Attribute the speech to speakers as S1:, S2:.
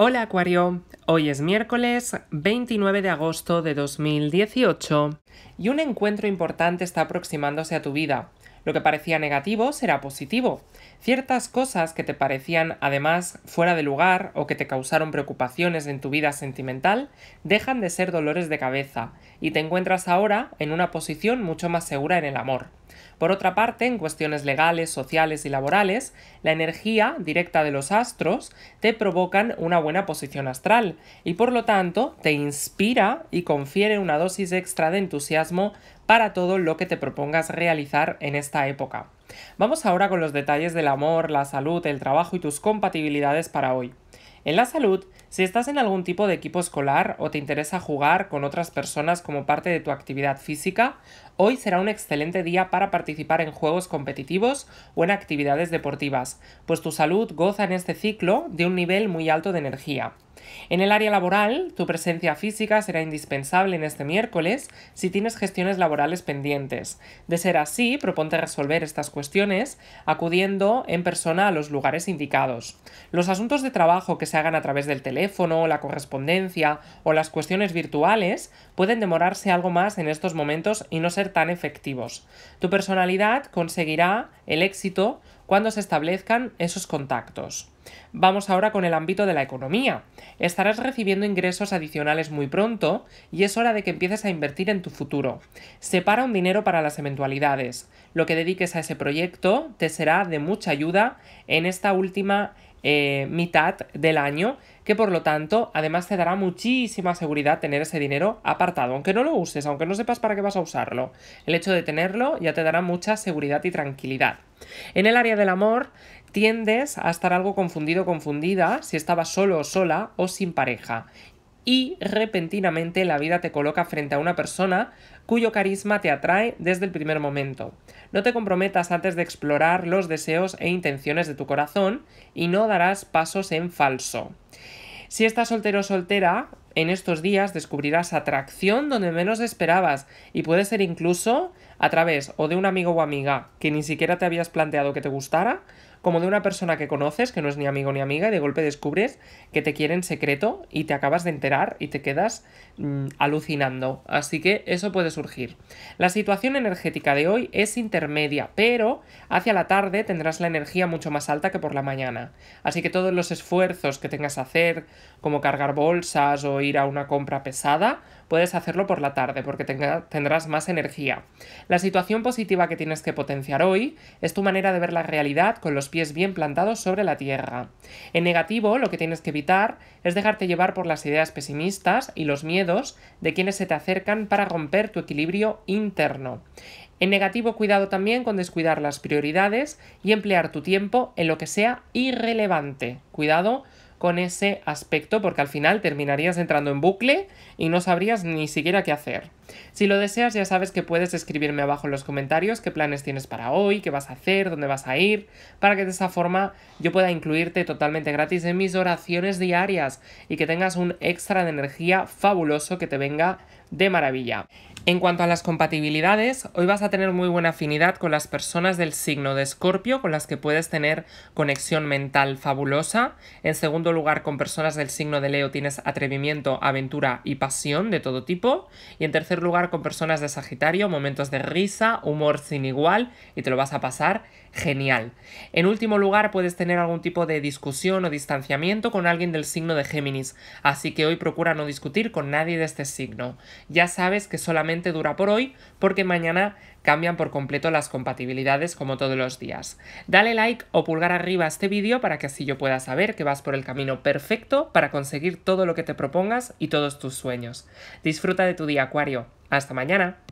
S1: Hola Acuario, hoy es miércoles 29 de agosto de 2018 y un encuentro importante está aproximándose a tu vida. Lo que parecía negativo será positivo. Ciertas cosas que te parecían además fuera de lugar o que te causaron preocupaciones en tu vida sentimental dejan de ser dolores de cabeza y te encuentras ahora en una posición mucho más segura en el amor. Por otra parte, en cuestiones legales, sociales y laborales, la energía directa de los astros te provocan una buena posición astral y por lo tanto te inspira y confiere una dosis extra de entusiasmo para todo lo que te propongas realizar en esta época. Vamos ahora con los detalles del amor, la salud, el trabajo y tus compatibilidades para hoy. En la salud, si estás en algún tipo de equipo escolar o te interesa jugar con otras personas como parte de tu actividad física, hoy será un excelente día para participar en juegos competitivos o en actividades deportivas, pues tu salud goza en este ciclo de un nivel muy alto de energía. En el área laboral, tu presencia física será indispensable en este miércoles si tienes gestiones laborales pendientes. De ser así, proponte resolver estas cuestiones acudiendo en persona a los lugares indicados. Los asuntos de trabajo que se hagan a través del teléfono teléfono, la correspondencia o las cuestiones virtuales pueden demorarse algo más en estos momentos y no ser tan efectivos. Tu personalidad conseguirá el éxito cuando se establezcan esos contactos. Vamos ahora con el ámbito de la economía. Estarás recibiendo ingresos adicionales muy pronto y es hora de que empieces a invertir en tu futuro. Separa un dinero para las eventualidades. Lo que dediques a ese proyecto te será de mucha ayuda en esta última eh, mitad del año, que por lo tanto además te dará muchísima seguridad tener ese dinero apartado, aunque no lo uses, aunque no sepas para qué vas a usarlo. El hecho de tenerlo ya te dará mucha seguridad y tranquilidad. En el área del amor tiendes a estar algo confundido confundida si estabas solo o sola o sin pareja y repentinamente la vida te coloca frente a una persona cuyo carisma te atrae desde el primer momento. No te comprometas antes de explorar los deseos e intenciones de tu corazón y no darás pasos en falso. Si estás soltero o soltera, en estos días descubrirás atracción donde menos esperabas y puede ser incluso a través o de un amigo o amiga que ni siquiera te habías planteado que te gustara como de una persona que conoces, que no es ni amigo ni amiga, y de golpe descubres que te quiere en secreto y te acabas de enterar y te quedas mm, alucinando. Así que eso puede surgir. La situación energética de hoy es intermedia, pero hacia la tarde tendrás la energía mucho más alta que por la mañana. Así que todos los esfuerzos que tengas a hacer, como cargar bolsas o ir a una compra pesada, puedes hacerlo por la tarde porque tendrás más energía. La situación positiva que tienes que potenciar hoy es tu manera de ver la realidad con los pies bien plantados sobre la tierra. En negativo, lo que tienes que evitar es dejarte llevar por las ideas pesimistas y los miedos de quienes se te acercan para romper tu equilibrio interno. En negativo, cuidado también con descuidar las prioridades y emplear tu tiempo en lo que sea irrelevante. Cuidado con ese aspecto porque al final terminarías entrando en bucle y no sabrías ni siquiera qué hacer. Si lo deseas ya sabes que puedes escribirme abajo en los comentarios qué planes tienes para hoy, qué vas a hacer, dónde vas a ir, para que de esa forma yo pueda incluirte totalmente gratis en mis oraciones diarias y que tengas un extra de energía fabuloso que te venga de maravilla. En cuanto a las compatibilidades, hoy vas a tener muy buena afinidad con las personas del signo de Escorpio, con las que puedes tener conexión mental fabulosa. En segundo lugar, con personas del signo de Leo tienes atrevimiento, aventura y pasión de todo tipo. Y en tercer lugar, con personas de Sagitario, momentos de risa, humor sin igual y te lo vas a pasar genial. En último lugar, puedes tener algún tipo de discusión o distanciamiento con alguien del signo de Géminis, así que hoy procura no discutir con nadie de este signo ya sabes que solamente dura por hoy porque mañana cambian por completo las compatibilidades como todos los días. Dale like o pulgar arriba a este vídeo para que así yo pueda saber que vas por el camino perfecto para conseguir todo lo que te propongas y todos tus sueños. Disfruta de tu día, Acuario. Hasta mañana.